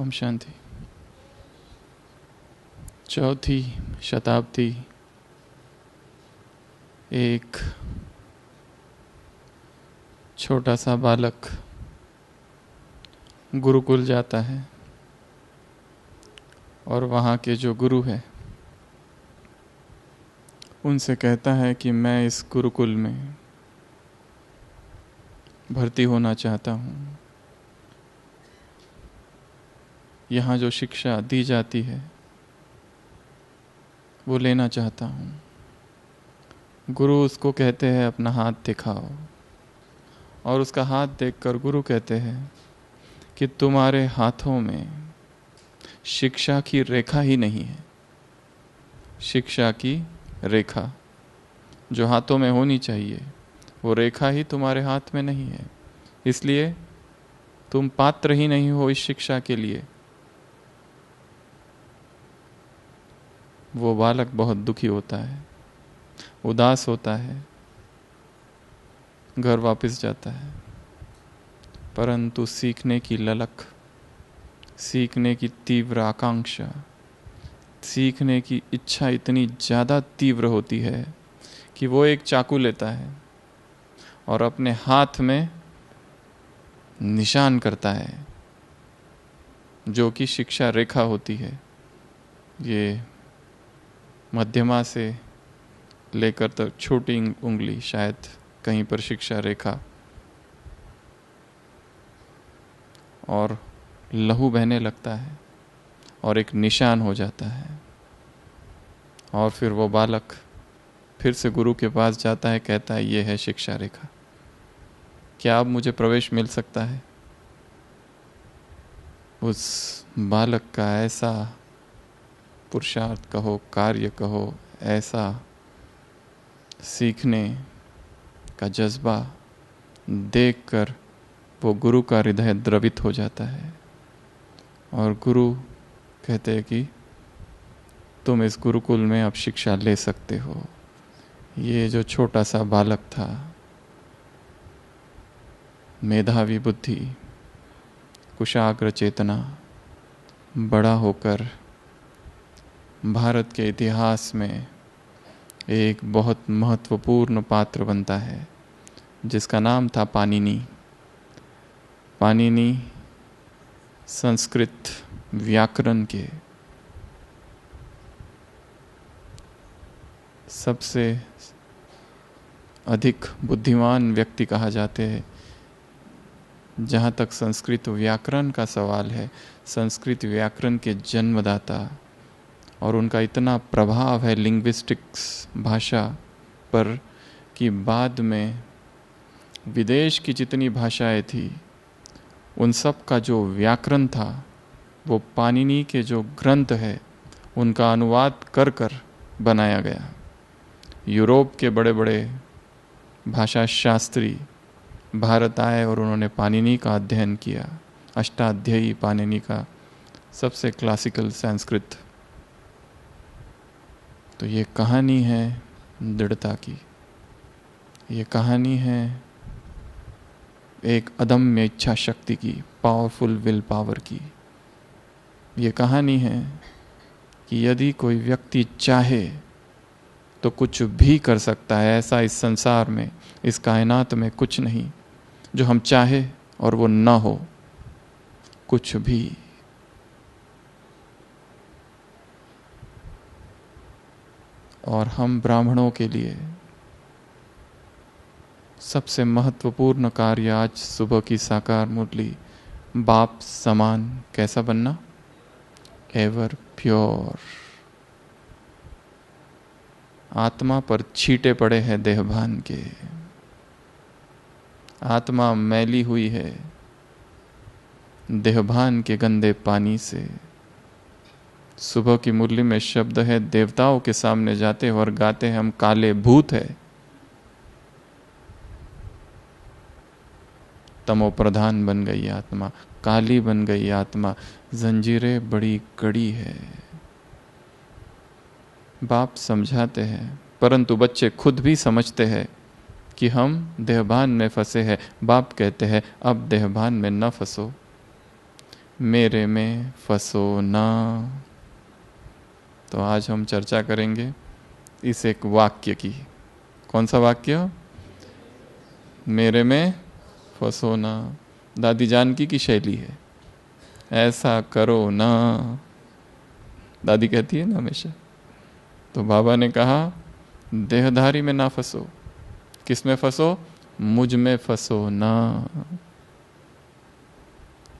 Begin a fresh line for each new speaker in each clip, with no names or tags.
ओम शांति चौथी शताब्दी एक छोटा सा बालक गुरुकुल जाता है और वहाँ के जो गुरु है उनसे कहता है कि मैं इस गुरुकुल में भर्ती होना चाहता हूँ यहाँ जो शिक्षा दी जाती है वो लेना चाहता हूँ गुरु उसको कहते हैं अपना हाथ दिखाओ और उसका हाथ देखकर गुरु कहते हैं कि तुम्हारे हाथों में शिक्षा की रेखा ही नहीं है शिक्षा की रेखा जो हाथों में होनी चाहिए वो रेखा ही तुम्हारे हाथ में नहीं है इसलिए तुम पात्र ही नहीं हो इस शिक्षा के लिए वो बालक बहुत दुखी होता है उदास होता है घर वापस जाता है परंतु सीखने की ललक सीखने की तीव्र आकांक्षा सीखने की इच्छा इतनी ज़्यादा तीव्र होती है कि वो एक चाकू लेता है और अपने हाथ में निशान करता है जो कि शिक्षा रेखा होती है ये मध्यमा से लेकर तक छोटी उंगली शायद कहीं पर शिक्षा रेखा और लहू बहने लगता है और एक निशान हो जाता है और फिर वो बालक फिर से गुरु के पास जाता है कहता है ये है शिक्षा रेखा क्या अब मुझे प्रवेश मिल सकता है उस बालक का ऐसा पुरुषार्थ कहो कार्य कहो ऐसा सीखने का जज्बा देखकर वो गुरु का हृदय द्रवित हो जाता है और गुरु कहते हैं कि तुम इस गुरुकुल में अब शिक्षा ले सकते हो ये जो छोटा सा बालक था मेधावी बुद्धि कुशाग्र चेतना बड़ा होकर भारत के इतिहास में एक बहुत महत्वपूर्ण पात्र बनता है जिसका नाम था पानिनी पानिनी संस्कृत व्याकरण के सबसे अधिक बुद्धिमान व्यक्ति कहा जाते हैं जहाँ तक संस्कृत व्याकरण का सवाल है संस्कृत व्याकरण के जन्मदाता और उनका इतना प्रभाव है लिंग्विस्टिक्स भाषा पर कि बाद में विदेश की जितनी भाषाएं थी उन सब का जो व्याकरण था वो पानिनी के जो ग्रंथ है उनका अनुवाद कर कर बनाया गया यूरोप के बड़े बड़े भाषा शास्त्री भारत आए और उन्होंने पानिनी का अध्ययन किया अष्टाध्यायी पानिनी का सबसे क्लासिकल संस्कृत तो ये कहानी है दृढ़ता की ये कहानी है एक अदम्य इच्छा शक्ति की पावरफुल विल पावर की ये कहानी है कि यदि कोई व्यक्ति चाहे तो कुछ भी कर सकता है ऐसा इस संसार में इस कायनात में कुछ नहीं जो हम चाहे और वो ना हो कुछ भी और हम ब्राह्मणों के लिए सबसे महत्वपूर्ण कार्य आज सुबह की साकार मुरली बाप समान कैसा बनना एवर प्योर आत्मा पर छीटे पड़े हैं देहभान के आत्मा मैली हुई है देहभान के गंदे पानी से सुबह की मुरली में शब्द है देवताओं के सामने जाते और गाते हैं हम काले भूत है तमो प्रधान बन गई आत्मा काली बन गई आत्मा जंजीरें बड़ी कड़ी है बाप समझाते हैं परंतु बच्चे खुद भी समझते हैं कि हम देहभान में फंसे हैं बाप कहते हैं अब देहभान में न फंसो मेरे में फंसो ना तो आज हम चर्चा करेंगे इस एक वाक्य की कौन सा वाक्य मेरे में फंसो ना दादी जानकी की शैली है ऐसा करो ना दादी कहती है ना हमेशा तो बाबा ने कहा देहधारी में ना फंसो किस में फंसो मुझ में फंसो ना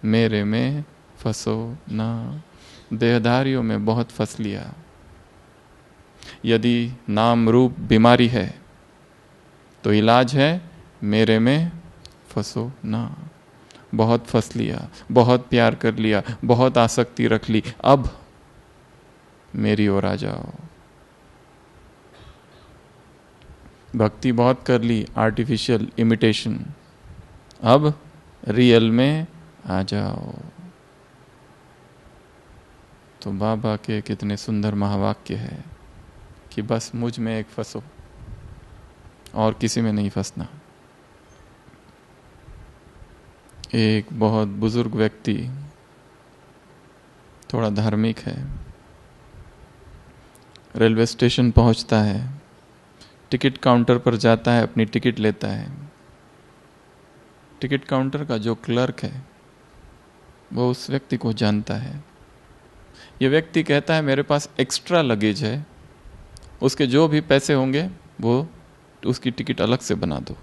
मेरे में फंसो ना देहधारियों में बहुत फंस लिया यदि नाम रूप बीमारी है तो इलाज है मेरे में फंसो ना बहुत फंस लिया बहुत प्यार कर लिया बहुत आसक्ति रख ली अब मेरी ओर आ जाओ भक्ति बहुत कर ली आर्टिफिशियल इमिटेशन अब रियल में आ जाओ तो बाबा के कितने सुंदर महावाक्य है कि बस मुझ में एक फंसो और किसी में नहीं फंसना एक बहुत बुजुर्ग व्यक्ति थोड़ा धार्मिक है रेलवे स्टेशन पहुंचता है टिकट काउंटर पर जाता है अपनी टिकट लेता है टिकट काउंटर का जो क्लर्क है वो उस व्यक्ति को जानता है ये व्यक्ति कहता है मेरे पास एक्स्ट्रा लगेज है उसके जो भी पैसे होंगे वो उसकी टिकट अलग से बना दो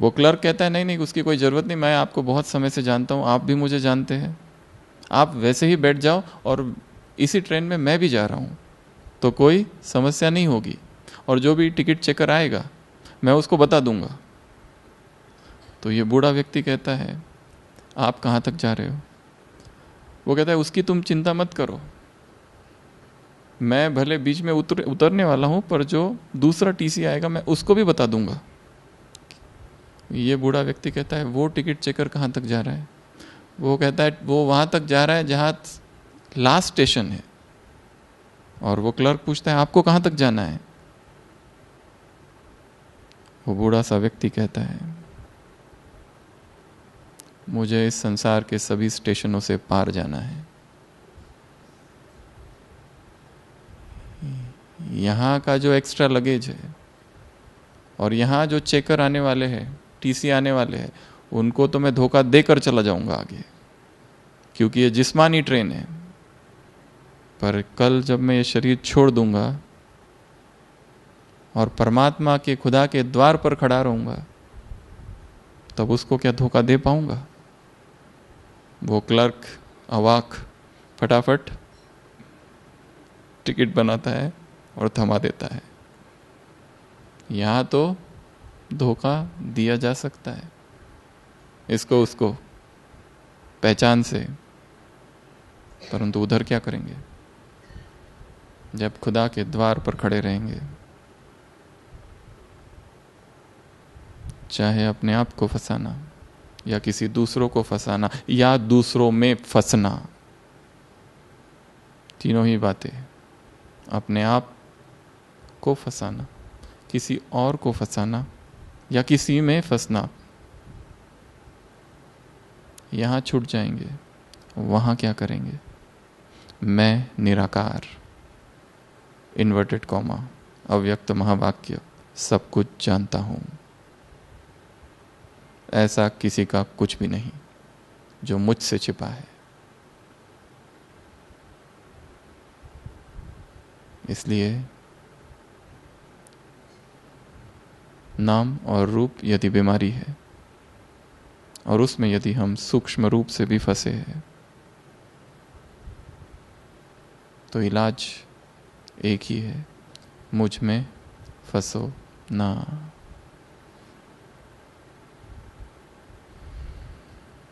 वो क्लर्क कहता है नहीं नहीं उसकी कोई ज़रूरत नहीं मैं आपको बहुत समय से जानता हूँ आप भी मुझे जानते हैं आप वैसे ही बैठ जाओ और इसी ट्रेन में मैं भी जा रहा हूँ तो कोई समस्या नहीं होगी और जो भी टिकट चेकर आएगा मैं उसको बता दूंगा तो ये बूढ़ा व्यक्ति कहता है आप कहाँ तक जा रहे हो वो कहता है उसकी तुम चिंता मत करो मैं भले बीच में उतर उतरने वाला हूँ पर जो दूसरा टीसी आएगा मैं उसको भी बता दूंगा ये बूढ़ा व्यक्ति कहता है वो टिकट चेकर कहाँ तक जा रहा है वो कहता है वो वहाँ तक जा रहा है जहाँ लास्ट स्टेशन है और वो क्लर्क पूछता है आपको कहाँ तक जाना है वो बूढ़ा सा व्यक्ति कहता है मुझे इस संसार के सभी स्टेशनों से पार जाना है यहाँ का जो एक्स्ट्रा लगेज है और यहाँ जो चेकर आने वाले हैं टीसी आने वाले हैं उनको तो मैं धोखा देकर चला जाऊँगा आगे क्योंकि ये जिस्मानी ट्रेन है पर कल जब मैं ये शरीर छोड़ दूंगा और परमात्मा के खुदा के द्वार पर खड़ा रहूंगा तब उसको क्या धोखा दे पाऊंगा वो क्लर्क अवाक फटाफट टिकट बनाता है और थमा देता है यहाँ तो धोखा दिया जा सकता है इसको उसको पहचान से परंतु उधर क्या करेंगे जब खुदा के द्वार पर खड़े रहेंगे चाहे अपने आप को फंसाना या किसी दूसरों को फंसाना या दूसरों में फंसना तीनों ही बातें अपने आप को फंसाना किसी और को फंसाना या किसी में फंसना यहाँ छूट जाएंगे वहाँ क्या करेंगे मैं निराकार इन्वर्टेड कॉमा अव्यक्त महावाक्य सब कुछ जानता हूँ ऐसा किसी का कुछ भी नहीं जो मुझसे छिपा है इसलिए नाम और रूप यदि बीमारी है और उसमें यदि हम सूक्ष्म रूप से भी फंसे हैं तो इलाज एक ही है मुझ में फंसो ना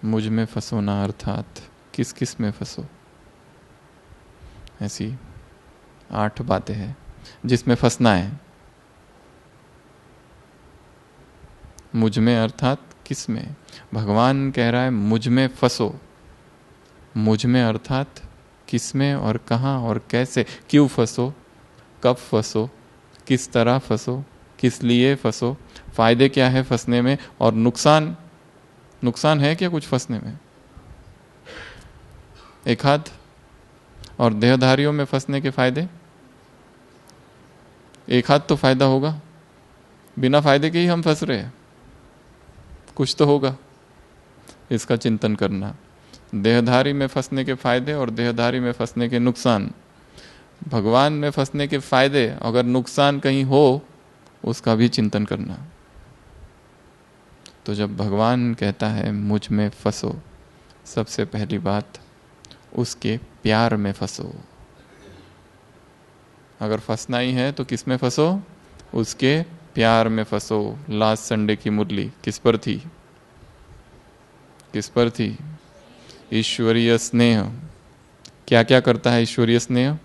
मुझ में फंसो ना अर्थात किस किस में फंसो ऐसी आठ बातें हैं जिसमें फंसना है मुझ में अर्थात किस में भगवान कह रहा है मुझ में फंसो मुझ में अर्थात किस में और कहाँ और कैसे क्यों फंसो कब फंसो किस तरह फंसो किस लिए फंसो फायदे क्या है फंसने में और नुकसान नुकसान है क्या कुछ फंसने में एक हाथ और देहधारियों में फंसने के फायदे एक हाथ तो फायदा होगा बिना फायदे के ही हम फंस रहे हैं कुछ तो होगा इसका चिंतन करना देहधारी में फंसने के फायदे और देहधारी में फंसने के नुकसान भगवान में फंसने के फायदे अगर नुकसान कहीं हो उसका भी चिंतन करना तो जब भगवान कहता है मुझ में फंसो सबसे पहली बात उसके प्यार में फंसो अगर फंसना ही है तो किस में फंसो उसके प्यार में फंसो लास्ट संडे की मुरली किस पर थी किस पर थी ईश्वरीय स्नेह क्या क्या करता है ईश्वरीय स्नेह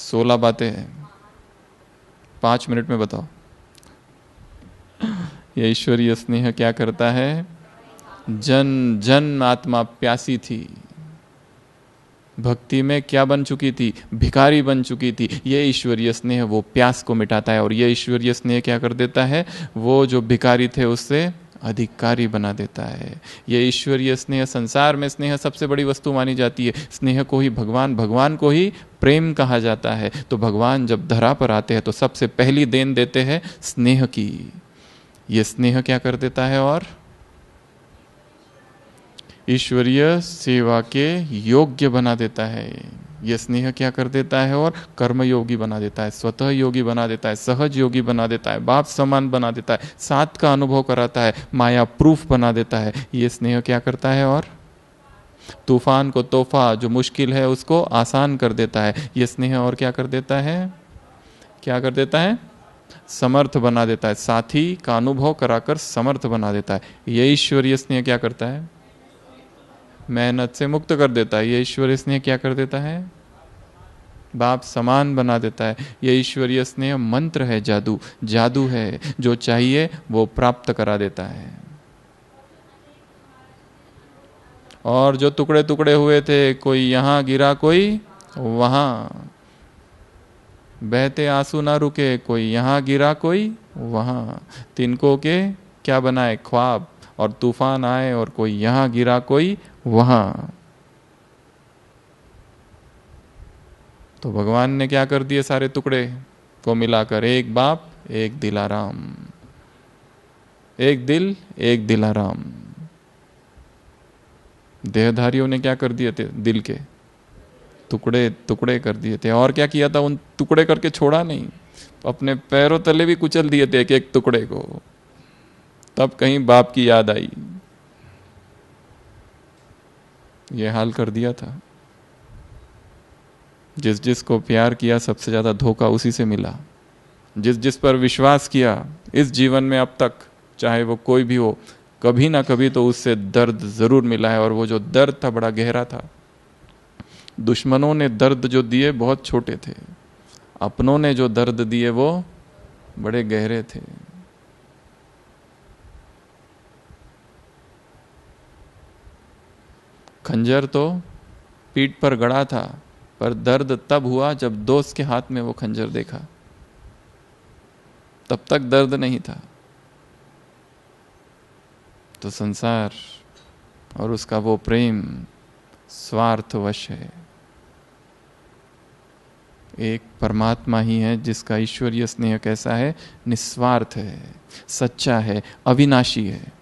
सोलह बातें हैं पांच मिनट में बताओ ये ईश्वरीय स्नेह क्या करता है जन जन आत्मा प्यासी थी भक्ति में क्या बन चुकी थी भिखारी बन चुकी थी ये ईश्वरीय स्नेह वो प्यास को मिटाता है और ये ईश्वरीय स्नेह क्या कर देता है वो जो भिखारी थे उससे अधिकारी बना देता है ये ईश्वरीय स्नेह संसार में स्नेह सबसे बड़ी वस्तु मानी जाती है स्नेह को ही भगवान भगवान को ही प्रेम कहा जाता है तो भगवान जब धरा पर आते हैं तो सबसे पहली देन देते हैं स्नेह की ये स्नेह क्या कर देता है और ईश्वरीय सेवा के योग्य बना देता है ये स्नेह क्या कर देता है और कर्म योगी बना देता है स्वतः योगी बना देता है सहज योगी बना देता है बाप समान बना देता है साथ का अनुभव कराता है माया प्रूफ बना देता है ये स्नेह क्या करता है और तूफान को तोहफा जो मुश्किल है उसको आसान कर देता है ये स्नेह और क्या कर देता है क्या कर देता है समर्थ बना देता है साथी का अनुभव कराकर समर्थ बना देता है ये ईश्वरीय स्नेह क्या करता है मेहनत से मुक्त कर देता है ये ईश्वरीय स्नेह क्या कर देता है बाप समान बना देता है ये ईश्वरीय स्नेह मंत्र है जादू जादू है जो चाहिए वो प्राप्त करा देता है और जो टुकड़े टुकड़े हुए थे कोई यहां गिरा कोई वहां बहते आंसू ना रुके कोई यहां गिरा कोई वहां तिनको के क्या बनाए ख्वाब और तूफान आए और कोई यहां गिरा कोई वहां तो भगवान ने क्या कर दिए सारे टुकड़े को मिलाकर एक बाप एक दिलाराम एक दिल एक दिलाराम देहधारियों ने क्या कर दिए थे दिल के टुकड़े टुकड़े कर दिए थे और क्या किया था उन टुकड़े करके छोड़ा नहीं अपने पैरों तले भी कुचल दिए थे एक एक टुकड़े को तब कहीं बाप की याद आई ये हाल कर दिया था जिस जिस को प्यार किया सबसे ज़्यादा धोखा उसी से मिला जिस जिस पर विश्वास किया इस जीवन में अब तक चाहे वो कोई भी हो कभी ना कभी तो उससे दर्द ज़रूर मिला है और वो जो दर्द था बड़ा गहरा था दुश्मनों ने दर्द जो दिए बहुत छोटे थे अपनों ने जो दर्द दिए वो बड़े गहरे थे खंजर तो पीठ पर गड़ा था पर दर्द तब हुआ जब दोस्त के हाथ में वो खंजर देखा तब तक दर्द नहीं था तो संसार और उसका वो प्रेम स्वार्थवश है एक परमात्मा ही है जिसका ईश्वरीय स्नेह कैसा है निस्वार्थ है सच्चा है अविनाशी है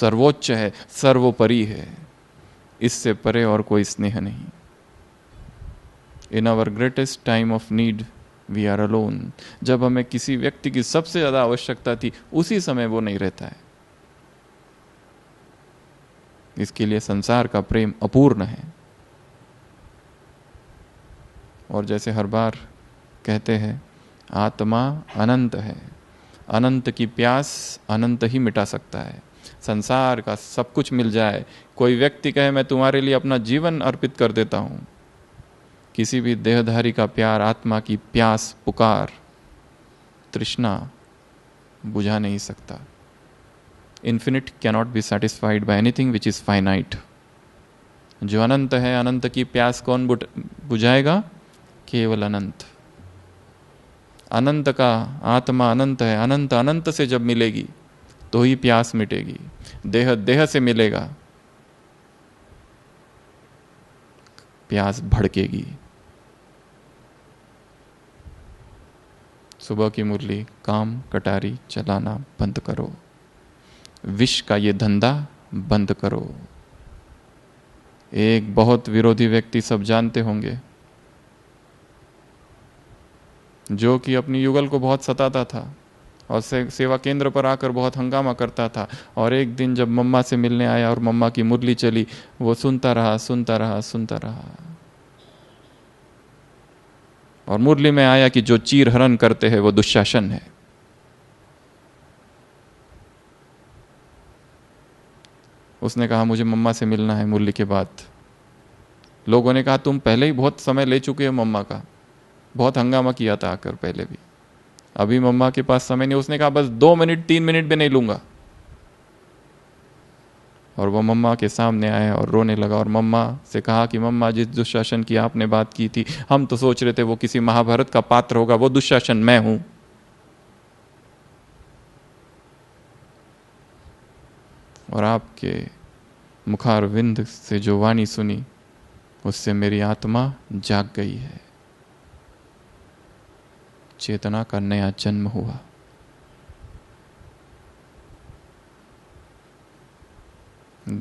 सर्वोच्च है सर्वोपरि है इससे परे और कोई स्नेह नहीं in our greatest time of need we are alone जब हमें किसी व्यक्ति की सबसे ज़्यादा आवश्यकता थी उसी समय वो नहीं रहता है इसके लिए संसार का प्रेम अपूर्ण है और जैसे हर बार कहते हैं आत्मा अनंत है अनंत की प्यास अनंत ही मिटा सकता है संसार का सब कुछ मिल जाए कोई व्यक्ति कहे मैं तुम्हारे लिए अपना जीवन अर्पित कर देता हूँ किसी भी देहधारी का प्यार आत्मा की प्यास पुकार तृष्णा बुझा नहीं सकता infinite cannot be satisfied by anything which is finite जो अनंत है अनंत की प्यास कौन बुझाएगा केवल अनंत अनंत का आत्मा अनंत है अनंत अनंत से जब मिलेगी तो ही प्यास मिटेगी देह देह से मिलेगा प्यास भड़केगी सुबह की मुरली काम कटारी चलाना बंद करो विष का ये धंधा बंद करो एक बहुत विरोधी व्यक्ति सब जानते होंगे जो कि अपनी युगल को बहुत सताता था और से, सेवा केंद्र पर आकर बहुत हंगामा करता था और एक दिन जब मम्मा से मिलने आया और मम्मा की मुरली चली वो सुनता रहा सुनता रहा सुनता रहा और मुरली में आया कि जो चीर हरण करते हैं वो दुशासन है उसने कहा मुझे मम्मा से मिलना है मुरली के बाद लोगों ने कहा तुम पहले ही बहुत समय ले चुके हो मम्मा का बहुत हंगामा किया था आकर पहले भी अभी मम्मा के पास समय नहीं उसने कहा बस दो मिनट तीन मिनट भी नहीं लूंगा और वह मम्मा के सामने आया और रोने लगा और मम्मा से कहा कि मम्मा जिस दुशासन की आपने बात की थी हम तो सोच रहे थे वो किसी महाभारत का पात्र होगा वो दुशासन मैं हूं और आपके मुखारविंद से जो वाणी सुनी उससे मेरी आत्मा जाग गई है चेतना का नया जन्म हुआ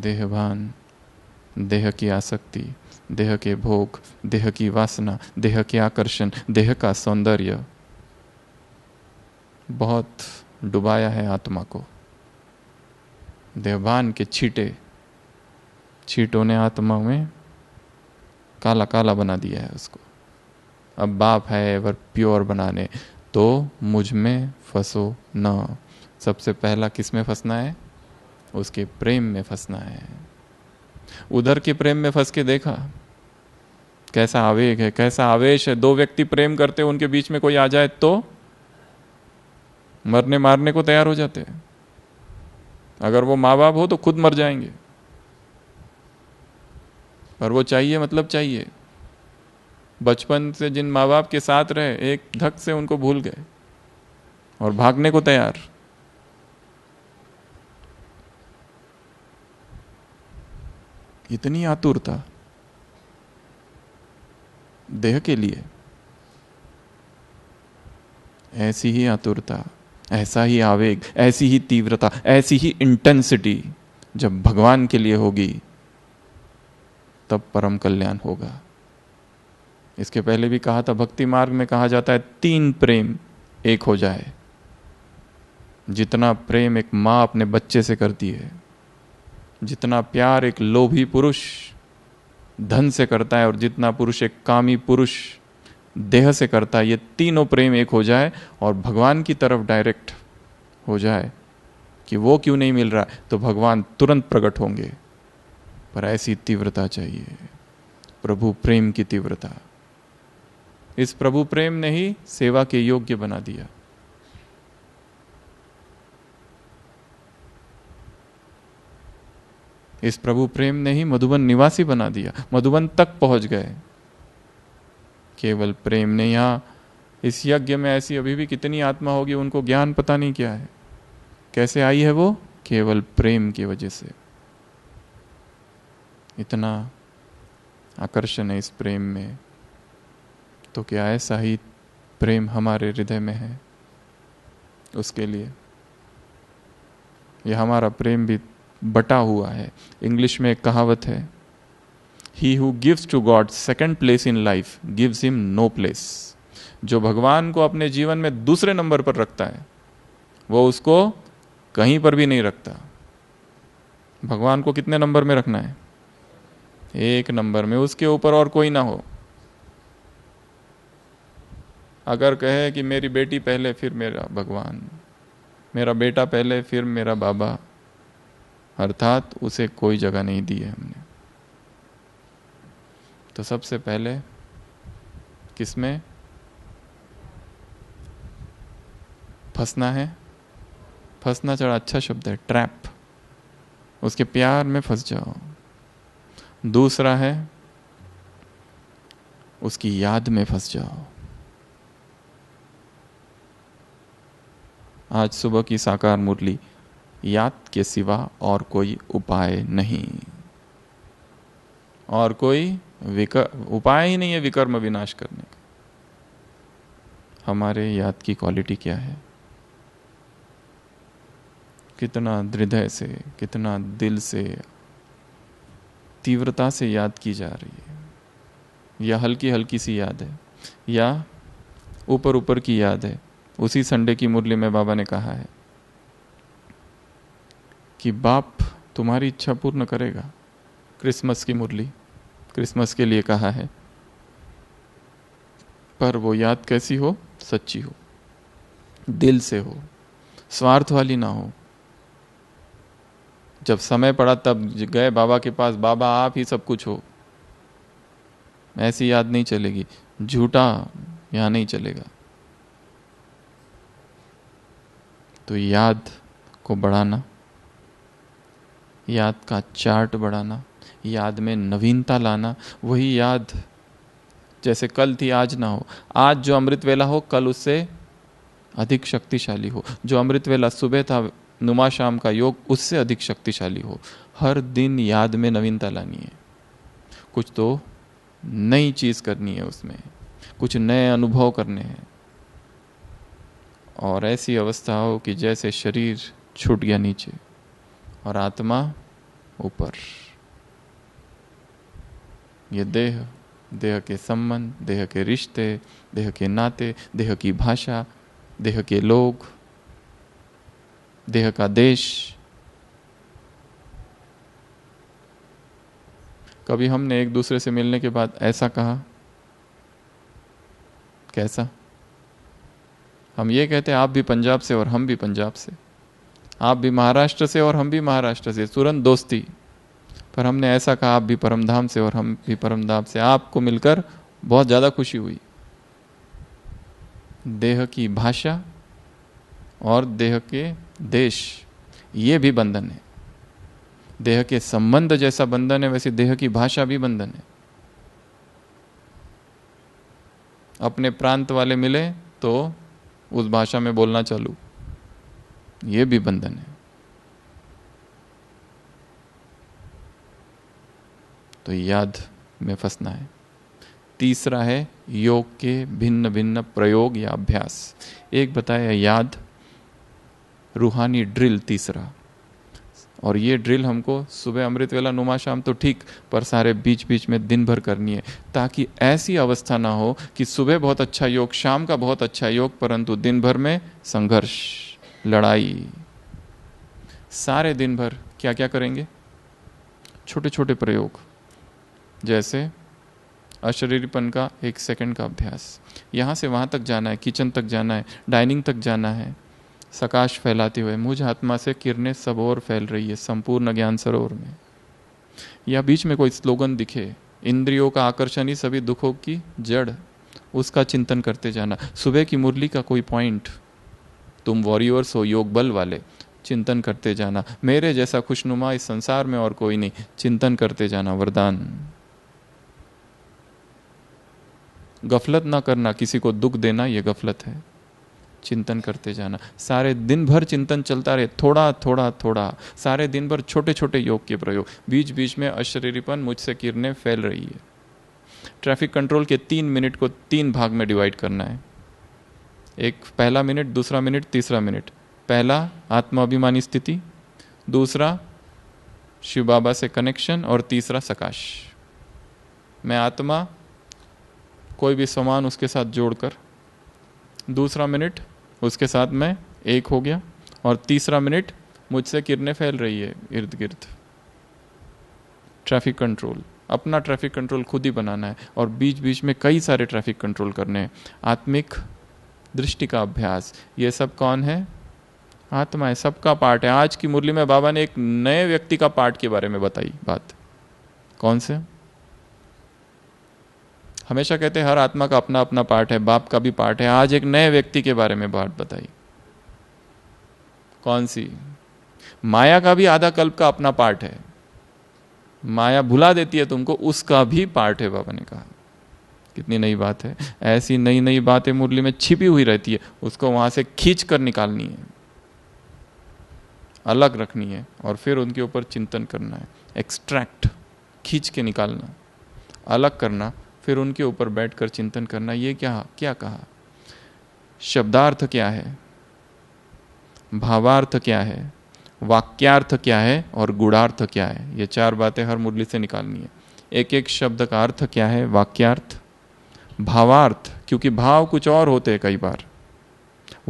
देहभान देह की आसक्ति देह के भोग देह की वासना देह के आकर्षण देह का सौंदर्य बहुत डुबाया है आत्मा को देहभान के छीटे छीटों ने आत्मा में काला काला बना दिया है उसको अब बाप है एवर प्योर बनाने तो मुझ में फंसो न सबसे पहला किस में फंसना है उसके प्रेम में फंसना है उधर के प्रेम में फंस के देखा कैसा आवेग है कैसा आवेश है दो व्यक्ति प्रेम करते उनके बीच में कोई आ जाए तो मरने मारने को तैयार हो जाते हैं अगर वो माँ बाप हो तो खुद मर जाएंगे पर वो चाहिए मतलब चाहिए बचपन से जिन माँ बाप के साथ रहे एक धक से उनको भूल गए और भागने को तैयार इतनी आतुरता देह के लिए ऐसी ही आतुरता ऐसा ही आवेग ऐसी ही तीव्रता ऐसी ही इंटेंसिटी जब भगवान के लिए होगी तब परम कल्याण होगा इसके पहले भी कहा था भक्ति मार्ग में कहा जाता है तीन प्रेम एक हो जाए जितना प्रेम एक माँ अपने बच्चे से करती है जितना प्यार एक लोभी पुरुष धन से करता है और जितना पुरुष एक कामी पुरुष देह से करता है ये तीनों प्रेम एक हो जाए और भगवान की तरफ डायरेक्ट हो जाए कि वो क्यों नहीं मिल रहा तो भगवान तुरंत प्रकट होंगे पर ऐसी तीव्रता चाहिए प्रभु प्रेम की तीव्रता इस प्रभु प्रेम ने ही सेवा के योग्य बना दिया इस प्रभु प्रेम ने ही मधुबन निवासी बना दिया मधुबन तक पहुंच गए केवल प्रेम ने यहां इस यज्ञ में ऐसी अभी भी कितनी आत्मा होगी उनको ज्ञान पता नहीं क्या है कैसे आई है वो केवल प्रेम की वजह से इतना आकर्षण है इस प्रेम में तो क्या ऐसा ही प्रेम हमारे हृदय में है उसके लिए यह हमारा प्रेम भी बटा हुआ है इंग्लिश में एक कहावत है he who gives to God second place in life gives him no place जो भगवान को अपने जीवन में दूसरे नंबर पर रखता है वो उसको कहीं पर भी नहीं रखता भगवान को कितने नंबर में रखना है एक नंबर में उसके ऊपर और कोई ना हो अगर कहे कि मेरी बेटी पहले फिर मेरा भगवान मेरा बेटा पहले फिर मेरा बाबा अर्थात उसे कोई जगह नहीं दी है हमने तो सबसे पहले किसमें फंसना है फंसना चढ़ा अच्छा शब्द है ट्रैप उसके प्यार में फंस जाओ दूसरा है उसकी याद में फंस जाओ आज सुबह की साकार मुरली याद के सिवा और कोई उपाय नहीं और कोई विकर उपाय ही नहीं है विकर्म विनाश करने का हमारे याद की क्वालिटी क्या है कितना हृदय से कितना दिल से तीव्रता से याद की जा रही है या हल्की हल्की सी याद है या ऊपर ऊपर की याद है उसी संडे की मुरली में बाबा ने कहा है कि बाप तुम्हारी इच्छा पूर्ण करेगा क्रिसमस की मुरली क्रिसमस के लिए कहा है पर वो याद कैसी हो सच्ची हो दिल से हो स्वार्थ वाली ना हो जब समय पड़ा तब गए बाबा के पास बाबा आप ही सब कुछ हो ऐसी याद नहीं चलेगी झूठा यहाँ नहीं चलेगा तो याद को बढ़ाना याद का चार्ट बढ़ाना याद में नवीनता लाना वही याद जैसे कल थी आज ना हो आज जो अमृत वेला हो कल उससे अधिक शक्तिशाली हो जो अमृत वेला सुबह था नुमा शाम का योग उससे अधिक शक्तिशाली हो हर दिन याद में नवीनता लानी है कुछ तो नई चीज़ करनी है उसमें कुछ नए अनुभव करने हैं और ऐसी अवस्था हो कि जैसे शरीर छूट गया नीचे और आत्मा ऊपर ये देह देह के संबंध देह के रिश्ते देह के नाते देह की भाषा देह के लोग देह का देश कभी हमने एक दूसरे से मिलने के बाद ऐसा कहा कैसा हम ये कहते हैं आप भी पंजाब से और हम भी पंजाब से आप भी महाराष्ट्र से और हम भी महाराष्ट्र से तुरंत दोस्ती पर हमने ऐसा कहा आप भी परमधाम से और हम भी परमधाम से आपको मिलकर बहुत ज़्यादा खुशी हुई देह की भाषा और देह के देश ये भी बंधन है देह के संबंध जैसा बंधन है वैसे देह की भाषा भी बंधन है अपने प्रांत वाले मिले तो उस भाषा में बोलना चालू ये भी बंधन है तो याद में फंसना है तीसरा है योग के भिन्न भिन्न प्रयोग या अभ्यास एक बताया याद रूहानी ड्रिल तीसरा और ये ड्रिल हमको सुबह अमृत वेला नुमा शाम तो ठीक पर सारे बीच बीच में दिन भर करनी है ताकि ऐसी अवस्था ना हो कि सुबह बहुत अच्छा योग शाम का बहुत अच्छा योग परंतु दिन भर में संघर्ष लड़ाई सारे दिन भर क्या क्या करेंगे छोटे छोटे प्रयोग जैसे अशरीरपन का एक सेकंड का अभ्यास यहाँ से वहाँ तक जाना है किचन तक जाना है डाइनिंग तक जाना है सकाश फैलाते हुए मुझ आत्मा से किरणें सब और फैल रही है संपूर्ण ज्ञान सरोवर में या बीच में कोई स्लोगन दिखे इंद्रियों का आकर्षण ही सभी दुखों की जड़ उसका चिंतन करते जाना सुबह की मुरली का कोई पॉइंट तुम वॉरियर्स हो योग बल वाले चिंतन करते जाना मेरे जैसा खुशनुमा इस संसार में और कोई नहीं चिंतन करते जाना वरदान गफलत ना करना किसी को दुख देना यह गफलत है चिंतन करते जाना सारे दिन भर चिंतन चलता रहे थोड़ा थोड़ा थोड़ा सारे दिन भर छोटे छोटे योग के प्रयोग बीच बीच में अशरीरीपन मुझसे किरणें फैल रही है ट्रैफिक कंट्रोल के तीन मिनट को तीन भाग में डिवाइड करना है एक पहला मिनट दूसरा मिनट तीसरा मिनट पहला आत्माभिमानी स्थिति दूसरा शिव बाबा से कनेक्शन और तीसरा सकाश मैं आत्मा कोई भी सामान उसके साथ जोड़कर दूसरा मिनट उसके साथ मैं एक हो गया और तीसरा मिनट मुझसे किरने फैल रही है इर्द गिर्द ट्रैफिक कंट्रोल अपना ट्रैफिक कंट्रोल खुद ही बनाना है और बीच बीच में कई सारे ट्रैफिक कंट्रोल करने हैं आत्मिक दृष्टि का अभ्यास ये सब कौन है आत्मा है सबका पार्ट है आज की मुरली में बाबा ने एक नए व्यक्ति का पार्ट के बारे में बताई बात कौन से हमेशा कहते हैं हर आत्मा का अपना अपना पार्ट है बाप का भी पार्ट है आज एक नए व्यक्ति के बारे में बात बताई कौन सी माया का भी आधा कल्प का अपना पार्ट है माया भुला देती है तुमको उसका भी पार्ट है बाबा ने कहा कितनी नई बात है ऐसी नई नई बातें मुरली में छिपी हुई रहती है उसको वहां से खींच कर निकालनी है अलग रखनी है और फिर उनके ऊपर चिंतन करना है एक्सट्रैक्ट खींच के निकालना अलग करना फिर उनके ऊपर बैठकर चिंतन करना ये क्या क्या कहा शब्दार्थ क्या है भावार्थ क्या है वाक्यार्थ क्या है और गुणार्थ क्या है ये चार बातें हर मुरली से निकालनी है एक एक शब्द का अर्थ क्या है वाक्यार्थ भावार्थ क्योंकि भाव कुछ और होते हैं कई बार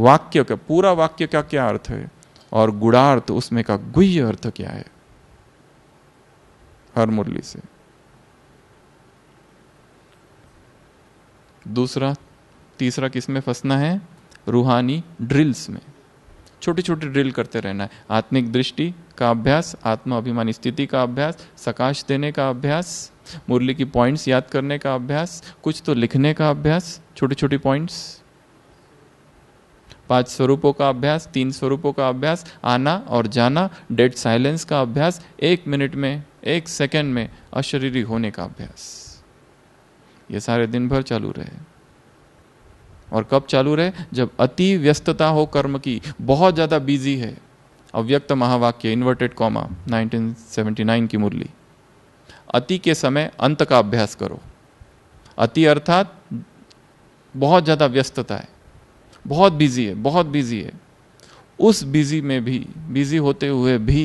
वाक्य का पूरा वाक्य का क्या अर्थ है और गुणार्थ उसमें का गुह्य अर्थ क्या है हर मुरली से दूसरा तीसरा किस में फंसना है रूहानी ड्रिल्स में छोटी छोटी ड्रिल करते रहना है आत्मिक दृष्टि का अभ्यास आत्मा अभिमान स्थिति का अभ्यास सकाश देने का अभ्यास मुरली की पॉइंट्स याद करने का अभ्यास कुछ तो लिखने का अभ्यास छोटी छोटी पॉइंट्स पांच स्वरूपों का अभ्यास तीन स्वरूपों का अभ्यास आना और जाना डेड साइलेंस का अभ्यास एक मिनट में एक सेकंड में अशरीरी होने का अभ्यास ये सारे दिन भर चालू रहे और कब चालू रहे जब अति व्यस्तता हो कर्म की बहुत ज़्यादा बिजी है अव्यक्त महावाक्य इन्वर्टेड कॉमा 1979 की मुरली अति के समय अंत का अभ्यास करो अति अर्थात बहुत ज़्यादा व्यस्तता है बहुत बिजी है बहुत बिजी है उस बिजी में भी बिजी होते हुए भी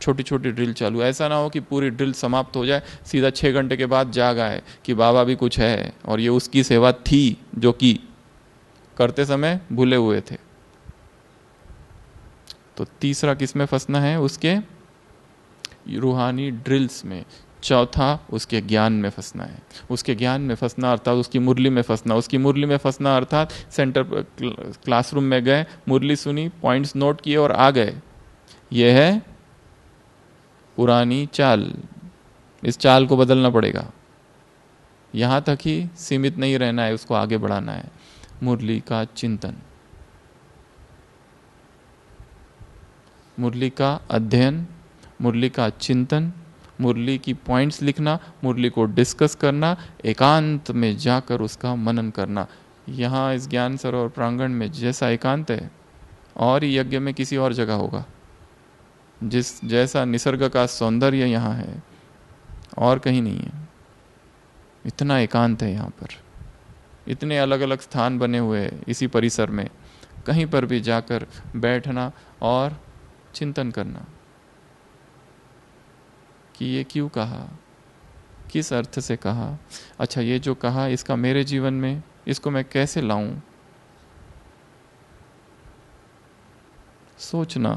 छोटी छोटी ड्रिल चालू ऐसा ना हो कि पूरी ड्रिल समाप्त हो जाए सीधा छः घंटे के बाद जाग आए कि बाबा भी कुछ है और ये उसकी सेवा थी जो कि करते समय भूले हुए थे तो तीसरा किस में फंसना है उसके रूहानी ड्रिल्स में चौथा उसके ज्ञान में फंसना है उसके ज्ञान में फंसना अर्थात उसकी मुरली में फंसना उसकी मुरली में फंसना अर्थात सेंटर क्लासरूम में गए मुरली सुनी पॉइंट्स नोट किए और आ गए यह है पुरानी चाल इस चाल को बदलना पड़ेगा यहाँ तक ही सीमित नहीं रहना है उसको आगे बढ़ाना है मुरली का चिंतन मुरली का अध्ययन मुरली का चिंतन मुरली की पॉइंट्स लिखना मुरली को डिस्कस करना एकांत में जाकर उसका मनन करना यहाँ इस ज्ञान सरोवर प्रांगण में जैसा एकांत है और यज्ञ में किसी और जगह होगा जिस जैसा निसर्ग का सौंदर्य यहाँ है और कहीं नहीं है इतना एकांत है यहाँ पर इतने अलग अलग स्थान बने हुए हैं इसी परिसर में कहीं पर भी जाकर बैठना और चिंतन करना कि ये क्यों कहा किस अर्थ से कहा अच्छा ये जो कहा इसका मेरे जीवन में इसको मैं कैसे लाऊं सोचना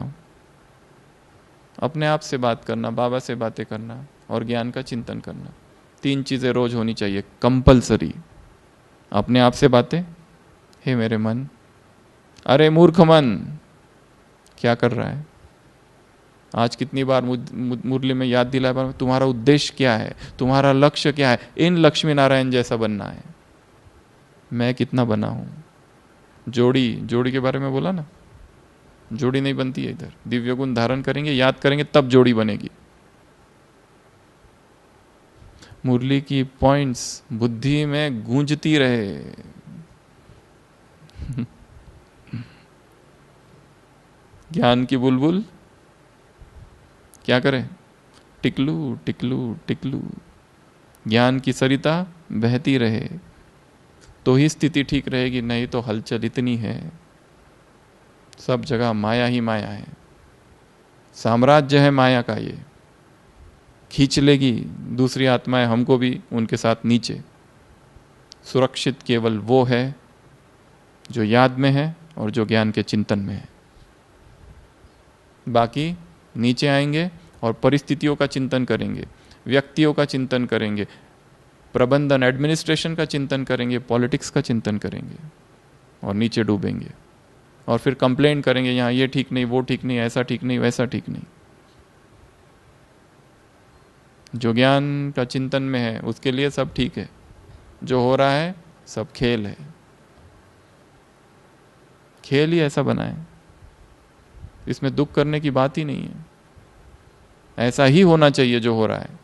अपने आप से बात करना बाबा से बातें करना और ज्ञान का चिंतन करना तीन चीज़ें रोज होनी चाहिए कंपलसरी अपने आप से बातें हे मेरे मन अरे मूर्ख मन क्या कर रहा है आज कितनी बार मुरली में याद दिलाया बार तुम्हारा उद्देश्य क्या है तुम्हारा लक्ष्य क्या है इन लक्ष्मी नारायण जैसा बनना है मैं कितना बना हूँ जोड़ी जोड़ी के बारे में बोला ना जोड़ी नहीं बनती है इधर दिव्य गुण धारण करेंगे याद करेंगे तब जोड़ी बनेगी मुरली की पॉइंट्स बुद्धि में गूंजती रहे ज्ञान की बुलबुल क्या करें टिकलू टिकलू टिकलू ज्ञान की सरिता बहती रहे तो ही स्थिति ठीक रहेगी नहीं तो हलचल इतनी है सब जगह माया ही माया है साम्राज्य है माया का ये खींच लेगी दूसरी आत्माएं हमको भी उनके साथ नीचे सुरक्षित केवल वो है जो याद में है और जो ज्ञान के चिंतन में है बाकी नीचे आएंगे और परिस्थितियों का चिंतन करेंगे व्यक्तियों का चिंतन करेंगे प्रबंधन एडमिनिस्ट्रेशन का चिंतन करेंगे पॉलिटिक्स का चिंतन करेंगे और नीचे डूबेंगे और फिर कंप्लेन करेंगे यहाँ ये ठीक नहीं वो ठीक नहीं ऐसा ठीक नहीं वैसा ठीक नहीं जो ज्ञान का चिंतन में है उसके लिए सब ठीक है जो हो रहा है सब खेल है खेल ही ऐसा बना है इसमें दुख करने की बात ही नहीं है ऐसा ही होना चाहिए जो हो रहा है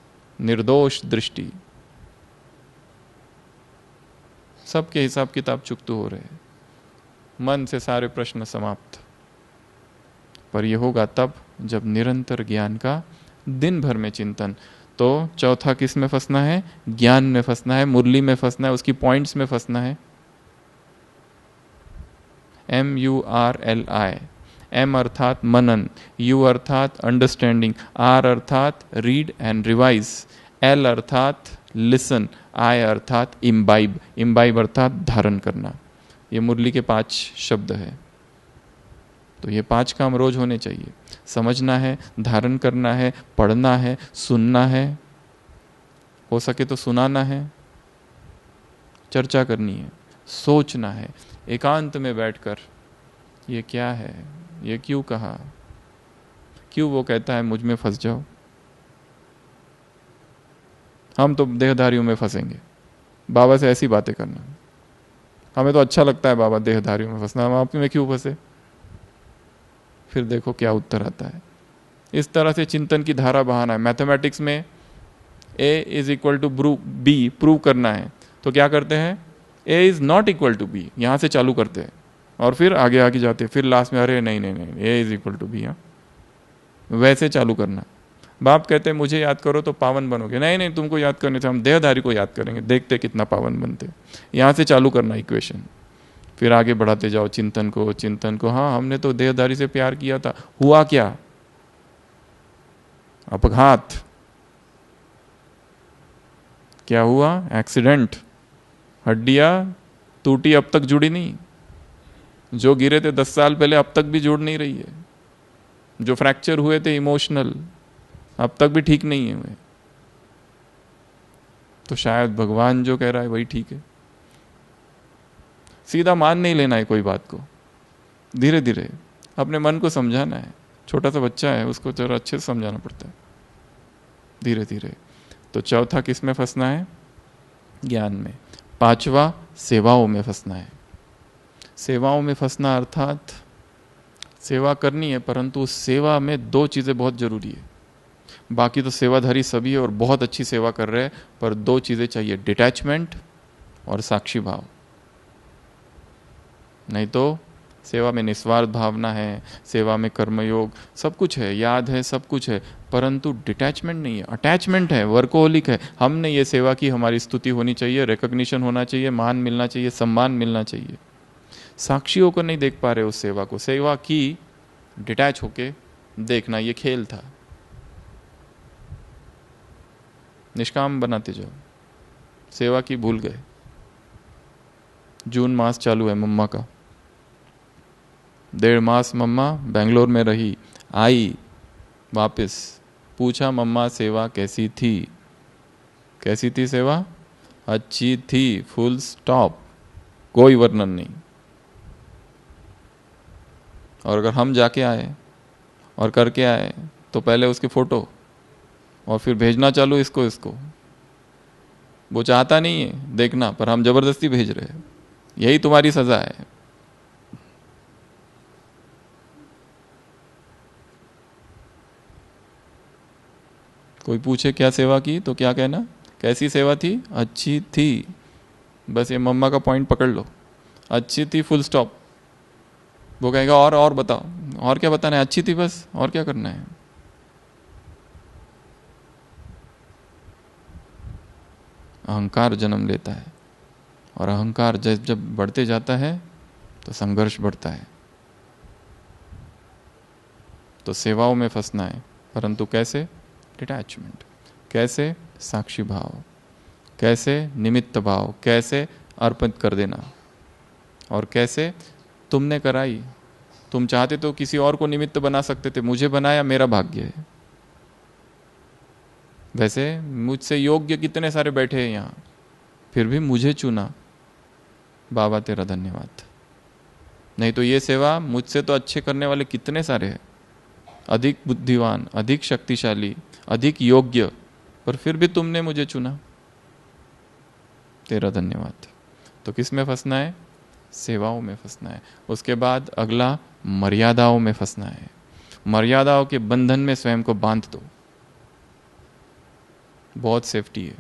निर्दोष दृष्टि सबके हिसाब किताब चुप्त हो रहे हैं मन से सारे प्रश्न समाप्त पर यह होगा तब जब निरंतर ज्ञान का दिन भर में चिंतन तो चौथा किस में फंसना है ज्ञान में फंसना है मुरली में फंसना है उसकी पॉइंट्स में फंसना है M U R L I एम अर्थात मनन यू अर्थात अंडरस्टैंडिंग आर अर्थात रीड एंड रिवाइज एल अर्थात लिसन आई अर्थात इम्बाइब इम्बाइब अर्थात धारण करना ये मुरली के पांच शब्द है तो ये पांच काम रोज होने चाहिए समझना है धारण करना है पढ़ना है सुनना है हो सके तो सुनाना है चर्चा करनी है सोचना है एकांत में बैठकर ये क्या है ये क्यों कहा क्यों वो कहता है मुझ में फंस जाओ हम तो देहधारियों में फंसेंगे बाबा से ऐसी बातें करना हमें तो अच्छा लगता है बाबा देहधारियों में फंसना हम आप में क्यों फंसे फिर देखो क्या उत्तर आता है इस तरह से चिंतन की धारा बहाना है मैथमेटिक्स में ए इज इक्वल टू ब्रू बी प्रूव करना है तो क्या करते हैं A is not equal to B यहाँ से चालू करते हैं और फिर आगे आगे जाते फिर लास्ट में अरे नहीं नहीं नहीं A is equal to B हाँ वैसे चालू करना बाप कहते हैं मुझे याद करो तो पावन बनोगे नहीं नहीं तुमको याद करने से हम देहधारी को याद करेंगे देखते कितना पावन बनते यहाँ से चालू करना इक्वेशन फिर आगे बढ़ाते जाओ चिंतन को चिंतन को हाँ हमने तो देहधारी से प्यार किया था हुआ क्या अपघात क्या हुआ एक्सीडेंट हड्डिया टूटी अब तक जुड़ी नहीं जो गिरे थे दस साल पहले अब तक भी जुड़ नहीं रही है जो फ्रैक्चर हुए थे इमोशनल अब तक भी ठीक नहीं है वे तो शायद भगवान जो कह रहा है वही ठीक है सीधा मान नहीं लेना है कोई बात को धीरे धीरे अपने मन को समझाना है छोटा सा बच्चा है उसको जरा अच्छे से समझाना पड़ता है धीरे धीरे तो चौथा किस में फंसना है ज्ञान में पांचवा सेवाओं में फंसना है सेवाओं में फंसना अर्थात सेवा करनी है परंतु सेवा में दो चीज़ें बहुत ज़रूरी है बाकी तो सेवाधारी सभी और बहुत अच्छी सेवा कर रहे हैं पर दो चीज़ें चाहिए डिटैचमेंट और साक्षी भाव नहीं तो सेवा में निस्वार्थ भावना है सेवा में कर्मयोग सब कुछ है याद है सब कुछ है परंतु डिटैचमेंट नहीं है अटैचमेंट है वर्कोहलिक है हमने ये सेवा की हमारी स्तुति होनी चाहिए रिकग्निशन होना चाहिए मान मिलना चाहिए सम्मान मिलना चाहिए साक्षियों को नहीं देख पा रहे उस सेवा को सेवा की डिटैच होके देखना ये खेल था निष्काम बनाते जाओ सेवा की भूल गए जून मास चालू है मम्मा का डेढ़ मास मम्मा बेंगलोर में रही आई वापस पूछा मम्मा सेवा कैसी थी कैसी थी सेवा अच्छी थी फुल स्टॉप कोई वर्णन नहीं और अगर हम जाके आए और करके आए तो पहले उसकी फ़ोटो और फिर भेजना चालू इसको इसको वो चाहता नहीं है देखना पर हम जबरदस्ती भेज रहे हैं यही तुम्हारी सजा है कोई पूछे क्या सेवा की तो क्या कहना कैसी सेवा थी अच्छी थी बस ये मम्मा का पॉइंट पकड़ लो अच्छी थी फुल स्टॉप वो कहेगा और और बताओ और क्या बताना है अच्छी थी बस और क्या करना है अहंकार जन्म लेता है और अहंकार जब जब बढ़ते जाता है तो संघर्ष बढ़ता है तो सेवाओं में फंसना है परंतु कैसे डिटैचमेंट कैसे साक्षी भाव कैसे निमित्त भाव कैसे अर्पित कर देना और कैसे तुमने कराई तुम चाहते तो किसी और को निमित्त बना सकते थे मुझे बनाया मेरा भाग्य है वैसे मुझसे योग्य कितने सारे बैठे हैं यहाँ फिर भी मुझे चुना बाबा तेरा धन्यवाद नहीं तो ये सेवा मुझसे तो अच्छे करने वाले कितने सारे हैं अधिक बुद्धिवान अधिक शक्तिशाली अधिक योग्य पर फिर भी तुमने मुझे चुना तेरा धन्यवाद तो किस में फंसना है सेवाओं में फंसना है उसके बाद अगला मर्यादाओं में फंसना है मर्यादाओं के बंधन में स्वयं को बांध दो बहुत सेफ्टी है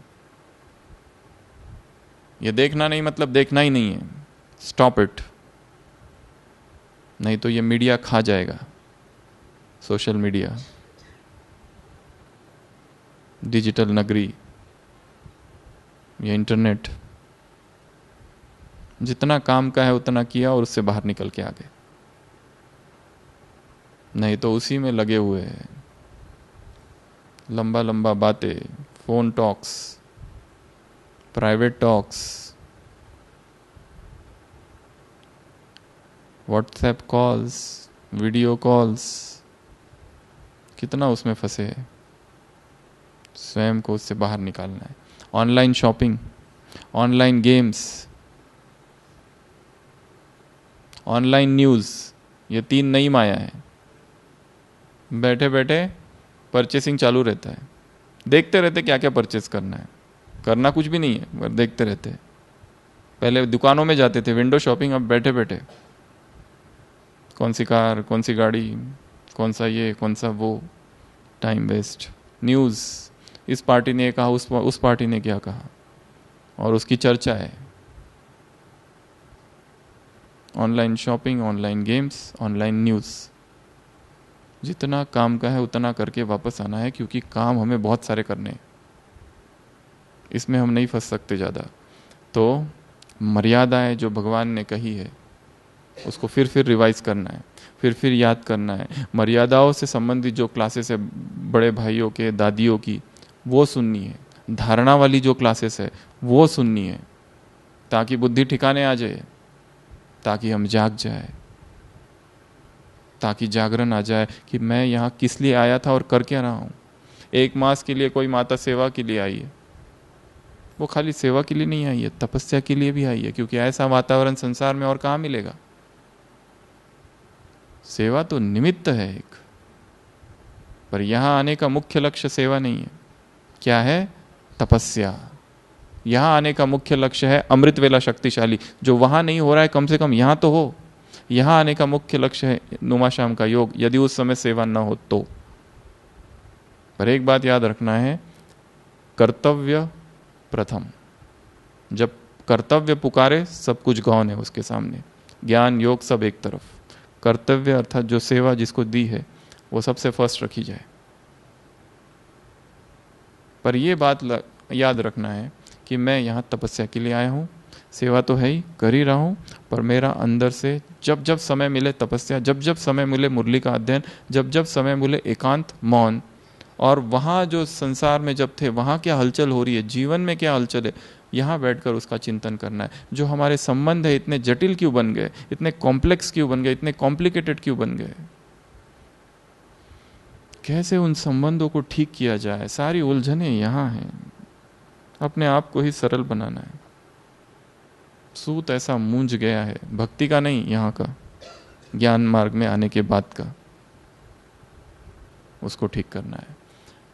ये देखना नहीं मतलब देखना ही नहीं है स्टॉप इट नहीं तो ये मीडिया खा जाएगा सोशल मीडिया डिजिटल नगरी ये इंटरनेट जितना काम का है उतना किया और उससे बाहर निकल के आ गए नहीं तो उसी में लगे हुए हैं लंबा लंबा बातें phone talks, private talks, WhatsApp calls video calls कितना उसमें फंसे है स्वयं को उससे बाहर निकालना है online shopping online games online news ये तीन नई माया है बैठे बैठे परचेसिंग चालू रहता है देखते रहते क्या क्या परचेज करना है करना कुछ भी नहीं है पर देखते रहते पहले दुकानों में जाते थे विंडो शॉपिंग अब बैठे बैठे कौन सी कार कौन सी गाड़ी कौन सा ये कौन सा वो टाइम वेस्ट न्यूज़ इस पार्टी ने कहा उस उस पार्टी ने क्या कहा और उसकी चर्चा है online shopping online games online news जितना काम का है उतना करके वापस आना है क्योंकि काम हमें बहुत सारे करने हैं इसमें हम नहीं फंस सकते ज़्यादा तो मर्यादाएं जो भगवान ने कही है उसको फिर फिर रिवाइज करना है फिर फिर याद करना है मर्यादाओं से संबंधित जो क्लासेस है बड़े भाइयों के दादियों की वो सुननी है धारणा वाली जो क्लासेस है वो सुननी है ताकि बुद्धि ठिकाने आ जाए ताकि हम जाग जाए ताकि जागरण आ जाए कि मैं यहाँ किस लिए आया था और कर क्या रहा हूँ एक मास के लिए कोई माता सेवा के लिए आई है वो खाली सेवा के लिए नहीं आई है तपस्या के लिए भी आई है क्योंकि ऐसा वातावरण संसार में और कहाँ मिलेगा सेवा तो निमित्त है एक पर यहाँ आने का मुख्य लक्ष्य सेवा नहीं है क्या है तपस्या यहाँ आने का मुख्य लक्ष्य है अमृत वेला शक्तिशाली जो वहाँ नहीं हो रहा है कम से कम यहाँ तो हो यहाँ आने का मुख्य लक्ष्य है नुमाशाम का योग यदि उस समय सेवा न हो तो पर एक बात याद रखना है कर्तव्य प्रथम जब कर्तव्य पुकारे सब कुछ गौन है उसके सामने ज्ञान योग सब एक तरफ कर्तव्य अर्थात जो सेवा जिसको दी है वो सबसे फर्स्ट रखी जाए पर यह बात याद रखना है कि मैं यहाँ तपस्या के लिए आया हूँ सेवा तो है ही कर ही रहा हूँ पर मेरा अंदर से जब जब समय मिले तपस्या जब जब समय मिले मुरली का अध्ययन जब जब समय मिले एकांत मौन और वहाँ जो संसार में जब थे वहाँ क्या हलचल हो रही है जीवन में क्या हलचल है यहाँ बैठकर उसका चिंतन करना है जो हमारे संबंध है इतने जटिल क्यों बन गए इतने कॉम्प्लेक्स क्यों बन गए इतने कॉम्प्लिकेटेड क्यों बन गए कैसे उन संबंधों को ठीक किया जाए सारी उलझने यहाँ हैं अपने आप को ही सरल बनाना है सूत ऐसा मूंझ गया है भक्ति का नहीं यहाँ का ज्ञान मार्ग में आने के बाद का उसको ठीक करना है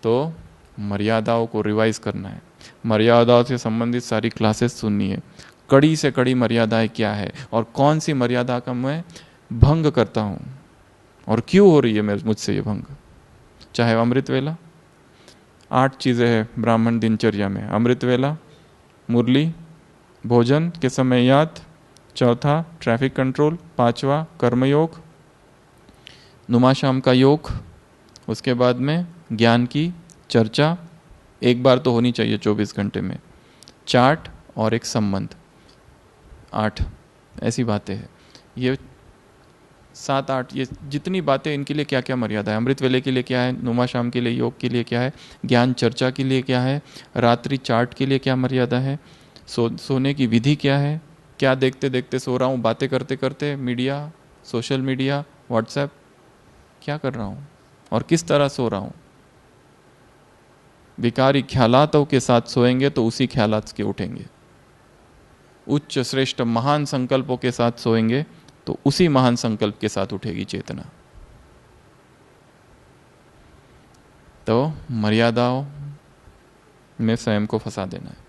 तो मर्यादाओं को रिवाइज करना है मर्यादाओं से संबंधित सारी क्लासेस सुननी है कड़ी से कड़ी मर्यादाएं क्या है और कौन सी मर्यादा का मैं भंग करता हूँ और क्यों हो रही है मेरे मुझसे ये भंग चाहे अमृत वेला आठ चीज़ें हैं ब्राह्मण दिनचर्या में अमृत वेला मुरली भोजन के समय याद चौथा ट्रैफिक कंट्रोल पांचवा कर्मयोग नुमाशाम का योग उसके बाद में ज्ञान की चर्चा एक बार तो होनी चाहिए 24 घंटे में चार्ट और एक संबंध आठ ऐसी बातें हैं ये सात आठ ये जितनी बातें इनके लिए क्या क्या मर्यादा है अमृत वेले के लिए क्या है नुमा शाम के लिए योग के लिए क्या है ज्ञान चर्चा के लिए क्या है रात्रि चार्ट के लिए क्या मर्यादा है सो सोने की विधि क्या है क्या देखते देखते सो रहा हूँ बातें करते करते मीडिया सोशल मीडिया व्हाट्सएप क्या कर रहा हूँ और किस तरह सो रहा हूँ विकारी ख्यालातों के साथ सोएंगे तो उसी ख्यालात के उठेंगे उच्च श्रेष्ठ महान संकल्पों के साथ सोएंगे तो उसी महान संकल्प के साथ उठेगी चेतना तो मर्यादाओं में स्वयं को फंसा देना है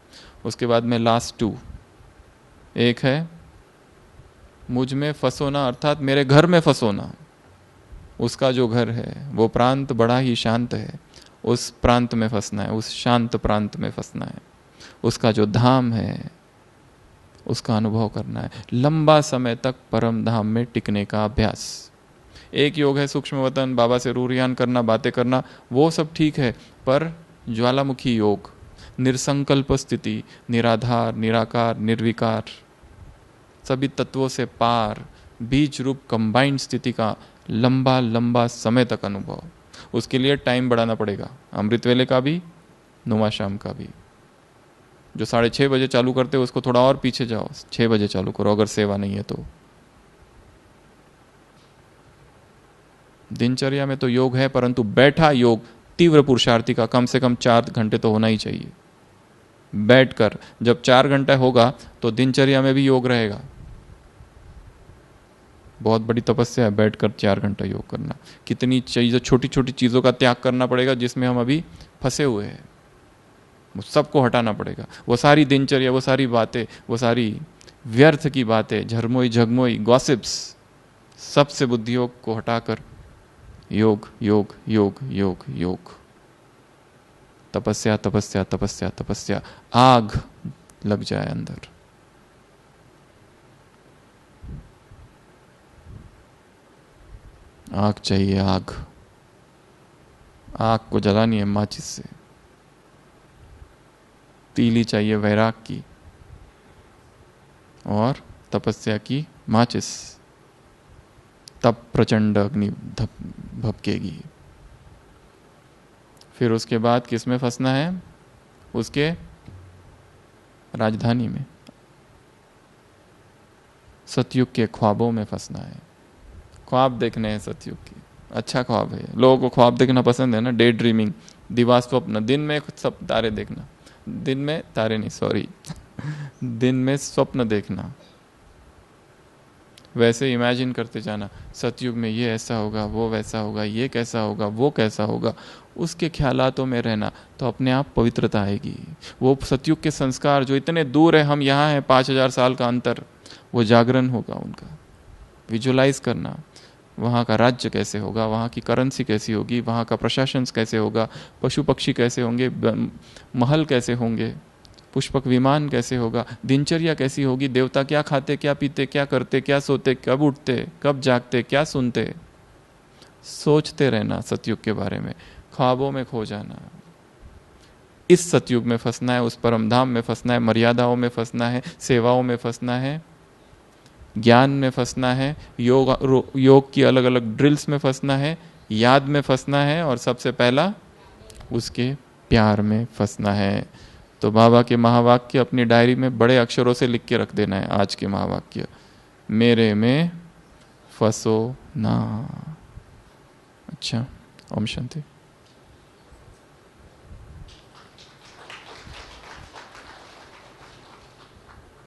उसके बाद में लास्ट टू एक है मुझ में फसोना अर्थात मेरे घर में फसोना उसका जो घर है वो प्रांत बड़ा ही शांत है उस प्रांत में फंसना है उस शांत प्रांत में फंसना है उसका जो धाम है उसका अनुभव करना है लंबा समय तक परम धाम में टिकने का अभ्यास एक योग है सूक्ष्म वतन बाबा से रूरियान करना बातें करना वो सब ठीक है पर ज्वालामुखी योग निरसंकल्प स्थिति निराधार निराकार निर्विकार सभी तत्वों से पार बीज रूप कंबाइंड स्थिति का लंबा लंबा समय तक अनुभव उसके लिए टाइम बढ़ाना पड़ेगा अमृत वेले का भी नुमा शाम का भी जो साढ़े छः बजे चालू करते हो उसको थोड़ा और पीछे जाओ छः बजे चालू करो अगर सेवा नहीं है तो दिनचर्या में तो योग है परंतु बैठा योग तीव्र पुरुषार्थी का कम से कम चार घंटे तो होना ही चाहिए बैठकर जब चार घंटा होगा तो दिनचर्या में भी योग रहेगा बहुत बड़ी तपस्या है बैठकर चार घंटा योग करना कितनी चीज़ें छोटी छोटी चीज़ों का त्याग करना पड़ेगा जिसमें हम अभी फंसे हुए हैं सबको हटाना पड़ेगा वो सारी दिनचर्या वो सारी बातें वो सारी व्यर्थ की बातें झरमोई झगमोई गॉसिप्स सबसे बुद्धियोग को हटाकर योग योग योग योग योग तपस्या तपस्या तपस्या तपस्या आग लग जाए अंदर आग चाहिए आग आग को जलानी है माचिस से तीली चाहिए वैराग की और तपस्या की माचिस तब प्रचंड अग्नि भपकेगी फिर उसके बाद किस में फंसना है उसके राजधानी में सतयुग के ख्वाबों में फंसना है ख्वाब देखने हैं सतयुग के अच्छा ख्वाब है लोगों को ख्वाब देखना पसंद है ना डे ड्रीमिंग दिवा स्वप्न दिन में सब तारे देखना दिन में तारे नहीं सॉरी दिन में स्वप्न देखना वैसे इमेजिन करते जाना सतयुग में ये ऐसा होगा वो वैसा होगा ये कैसा होगा वो कैसा होगा उसके ख्यालातों में रहना तो अपने आप पवित्रता आएगी वो सतयुग के संस्कार जो इतने दूर है हम यहाँ हैं पाँच हजार साल का अंतर वो जागरण होगा उनका विजुलाइज करना वहाँ का राज्य कैसे होगा वहाँ की करेंसी कैसी होगी वहाँ का प्रशासन कैसे होगा पशु पक्षी कैसे होंगे महल कैसे होंगे पुष्पक विमान कैसे होगा दिनचर्या कैसी होगी देवता क्या खाते क्या पीते क्या करते क्या सोते कब उठते कब जागते क्या सुनते सोचते रहना सतयुग के बारे में ख्वाबों में खो जाना इस सतयुग में फंसना है उस परमधाम में फंसना है मर्यादाओं में फंसना है सेवाओं में फंसना है ज्ञान में फंसना है योग योग की अलग अलग ड्रिल्स में फंसना है याद में फंसना है और सबसे पहला उसके प्यार में फंसना है तो बाबा के महावाक्य अपनी डायरी में बड़े अक्षरों से लिख के रख देना है आज के महावाक्य मेरे में फसो ना अच्छा ओम शांति